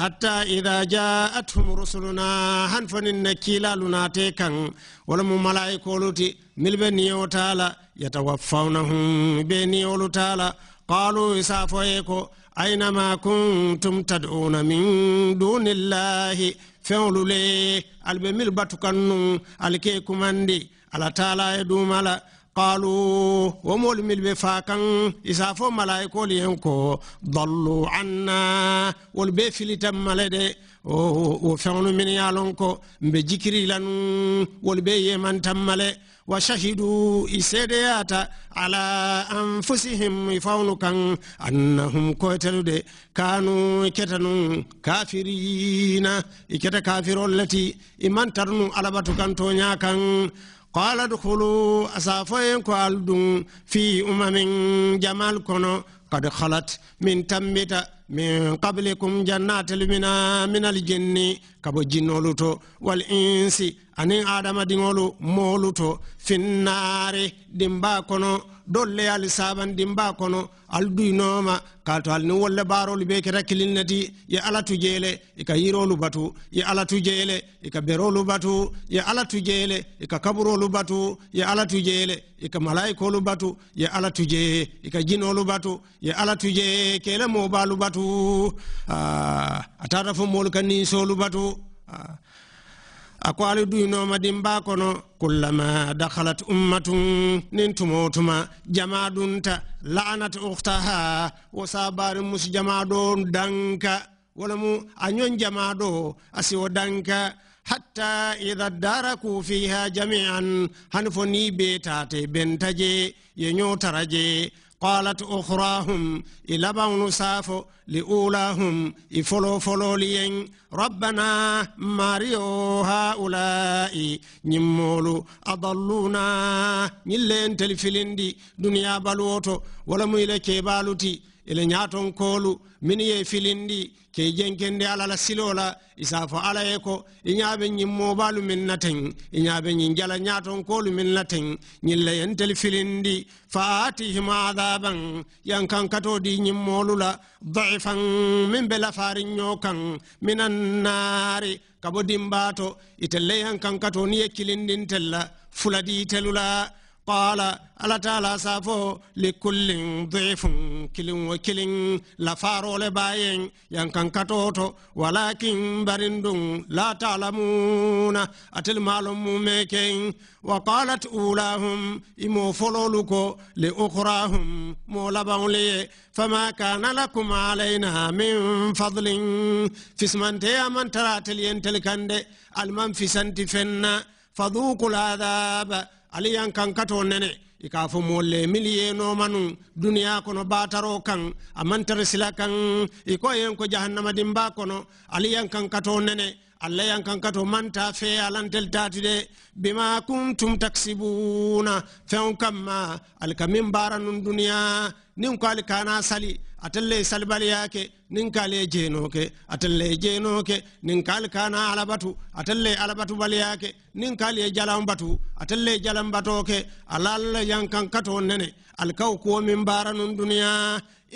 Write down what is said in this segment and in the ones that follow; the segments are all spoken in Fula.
hatta ida jaathum rusuluna han fonin ne kiilalu naate kan wala mu malaikoluti milu ɓe niyo taala yatawaffawnahum ɓe niyolu taala qaalu isaafoye ko aynama kuntum taduna min dunillahi fewlu le alɓe milu batukannu alke kumandi ala taala e duumala qalu womol milɓe fa kan isa fo malaikol yen ko dallu anna wol be filitan male ɗe wo fewnu min yalon ko mɓe jikirilanu wol be yemantan male wa sahidu i seedeyata ala anfusihim i fawnu kan annahum koyteluɗe kanu ketanu kafirina i keta kafirol lati i mantarnu alabatu kan toña kan qala dkulu asafoyen ko aldun fi umamin jamal kono kad halat min tambita min qablikum jannatel mina minal jinni kabo jinnolu to wal insi anin adama dinŋolu moolu to finnaari dimba kono ɗon leyali sabanɗi mba kono alduynoma kalto halni wolle barolu ɓe ke rakkilinnati ye alatujeele eka yirolu batu ye alatujeele eka berolu batu ye alatujeele eka kaburolu batu ye alatujeele eka malayikolu batu ye alatujee eka jinolu batu ye alatujee kele mobalu batu a tata fo molu ka ninsolu batu ako ali duynoma dimba kono kullama dahalat ummatum nin tumo tuma jama ɗunta lanat uhtaha wo sabari mus jama ɗo danka walamu a ñon jama ɗo asiwo danka hatta ida daraku fiha jamian hani fo ni betate bentaje ye ñotaraje قالت أخراهم إلى إلبون سافو لأولاهم إفلو فلولين ربنا ماريو هؤلاء نمولو أضلونا نلين تلفلين دي دنيا بلوتو ولم إلى كيبالتي ele ñaaton koolu min ye filindi ke jenkendi ala la silola isa fo ala ye ko i ñaaɓe ñin mobalu min naten i ñaaɓe ñin jala ñaaton koolu min naten ñin la yentel filindi fa adaban yan di ñin moolu la doifan min be lafarin kaŋ kan minan naari kabo dimbato ite leyan kan kato ni ye kilindintel la fuladiitelu la قال الله تعالى سافو لكل ضعف كل وكل لفارو لباين ينكن كتوتو ولكن برندون لا تعلمون أتل معلوم ميكين وقالت أولاهم إمو فلولكو لأخراهم مولبون لي فما كان لكم علينا من فضل في سمنتي من تراتل ينتل كند المنفسنت فذوقوا العذاب ali yan kan kato nene i k'a fo moolu le minnu ye noomanu duniyaa kono baataro kaŋ a maŋ tara sila kaŋ i ko yen ko jahannamadinbaa kono ali yan kan kato nene alla yan kan kato maŋ taa fee alantel taati de bima kuntum taksibuna feŋo kamma ali ka miŋ baara nuŋ duniyaa nin ko ali kana sali atelle salbaliya ke nin kale jeno ke atelle jeno ke nin kal kana alabatu atelle alabatu baliya ke nin jalam batu atelle jalam ke alal yankan kato nene alkaw ko min baranun duniya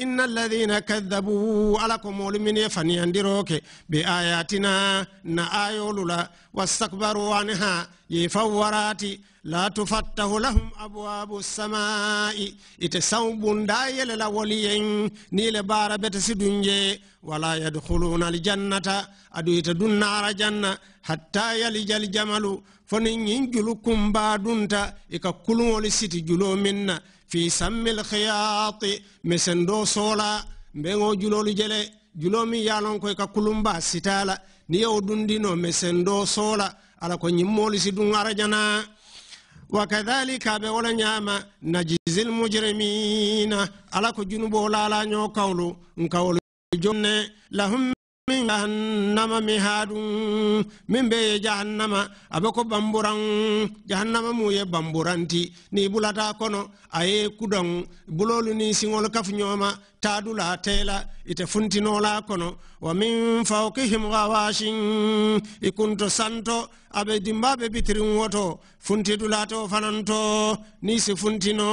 inna alladina kadabu ala ko moolu min ye faniyandiroke be ayatina na ayolula wastakbaru anha ye faw warati la tufattahu lahum abwabu samai ite saw bunda yelela woliyen nile baara bete si dunje wala yadkhuluna aljannata adu ite dunnara janna hatta yalija aljamalu fonin yin julu kumbadunta ika kulumoli siti julo minna fi sammil khiyati mesendo sola mbengo julolu jele julomi yalon koy ka kulumba sitala ni yo dundino mesendo sola ala ko nyimmoli si dun arajana wa kadhalika be wala nyama najizil mujrimina ala ko junubo lala nyo nkawlu jonne lahum min jahannama mi haɗum min ɓe ye jahannama aɓe ko bamburan jahannama muye bamburanti ni ɓulata kono aye kudon ɓulolu ni siŋol kafuñoma taadula tela ite funtinola kono wa min fawkihim gawasin i kunto santo aɓe dimbaɓe bitirin woto funtidulato fananto ni si funtino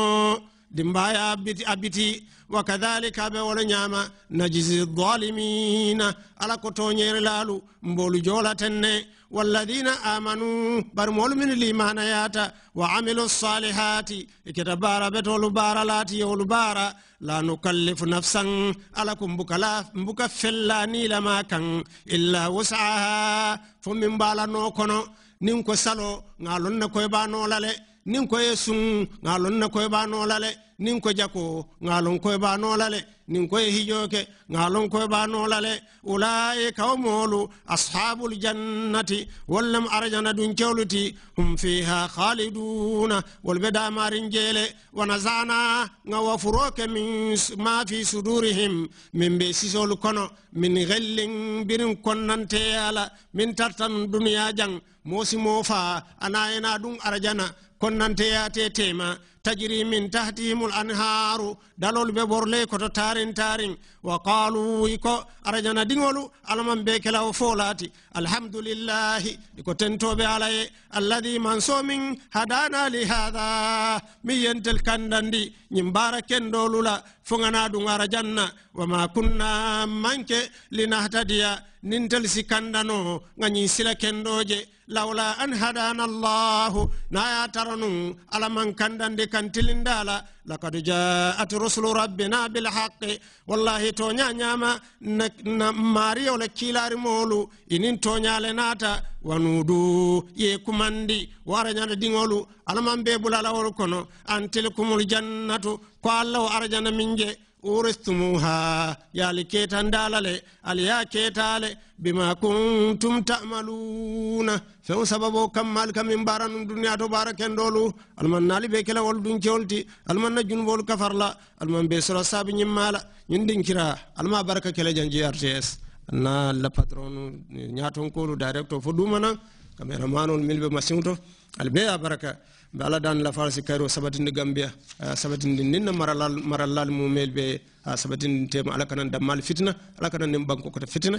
dimbaya abiti abiti wa kadhalika be wolo ñama najisi dhalimina ala ko toñere laalu mboolu joola tenne walladina amanu bari moolu min limana yata wa amilu salihati iketa baara betolu baara laati yewolu baara la nukallifu nafsan ala ko mbukala mbuka fellanilama kan illa wusaha fo min mbalano kono nin ko salo ŋa lon ne koye ba nolale nin koye sun ŋalon na koye ba nin ko jako ŋalon koye ba nola le nin koye wo moolu ashabul jannati wollem arajana dun kewlu ti hum fiha khaliduna wol be damarin jeele wa nazana ŋa wa min ma fi sudurihim min be sisolu kono min gellin birin konnanteyala min tartan duniya jang moosi mo fa dun arajana konnante yaate tema tajri min tahtihim l anharu dalol ɓe ɓorle koto tarin tarin wa qalu iko arajana ɗiŋolu alaman be kelawo folati alhamdulillahi iko tentoɓe alaye alladi man somin hadana li hada min yentel kandandi ñin mbara kendolula fogana ɗum arajanna wama kunna manke linahtadiya nintel si kandano gañin sila kendoje lawla an hadana allahu naya taranu alaman kandande kantilindala lakad jaat rusulu rabbina bilhaqi wallahi toñañama na mariyole kilari molu inin toñale nata wanudu ye kumandi warañana diŋolu alaman be bulalawol kono antil kumul jannatu ko allah o arañana min je uristumuha yaali ketan dalale aliya ketale bima kuntum tamaluna few sababo kammal kamin bara num duniya to bara kendolu alman nali be kela wol dun cewolti alman na junbol kafarla alman be sora sabi nyimmala ñin dinkira alma baraka kele janji rts na la patron ñatonkolu direct o fo dumana kamera manol milɓe machine to ala beya baraka ɓe ala dan lafal si kayro sabatinde gambia sabatinde ninna maralal marallal mumel ɓe sabatinde tema ala kanan dammal fitina ala kanan nen banko kota fitina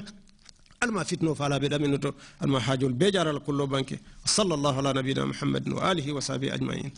alma fitno fala ɓe ɗamino to alma hajol be jaral kullo banke sallllahu ala nabina muhammadin wa alihi wa sahbihi ajmain